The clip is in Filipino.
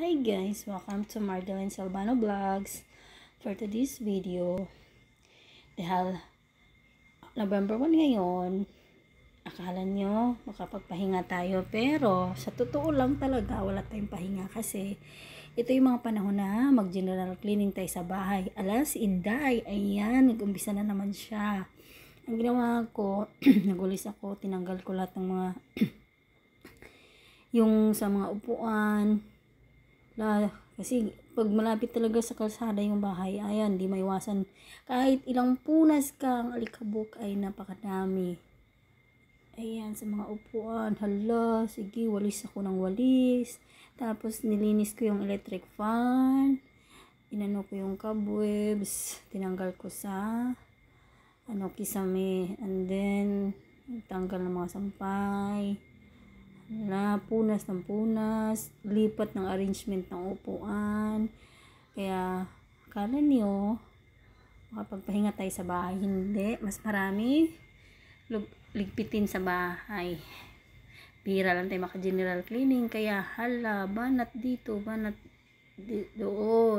Hi guys, welcome to Mardeline Salvano Vlogs. For today's video, dahil November 1 ngayon, akala nyo makapagpahinga tayo pero sa totoo lang talaga wala tayong pahinga kasi ito yung mga panahon na mag general cleaning tayo sa bahay. Alas, inday, ayan, nag-umbisa na naman siya. Ang ginawa ko, nagulis ako, tinanggal ko lahat ng mga yung sa mga upuan, La, kasi pag malapit talaga sa kalsada yung bahay, ayan, di maiwasan. Kahit ilang punas kang alikabok ay napakadami. Ayan, sa mga upuan. Hala, sige, walis ako ng walis. Tapos, nilinis ko yung electric fan. Inano ko yung cobwebs. Tinanggal ko sa ano, kisame. And then, tanggal ng mga sampay na punas ng punas, lipat ng arrangement ng upuan. Kaya, kala niyo, makapagpahinga tayo sa bahay. Hindi, mas marami ligpitin sa bahay. Pira lang tayo maka-general cleaning. Kaya, hala, banat dito, banat di doon.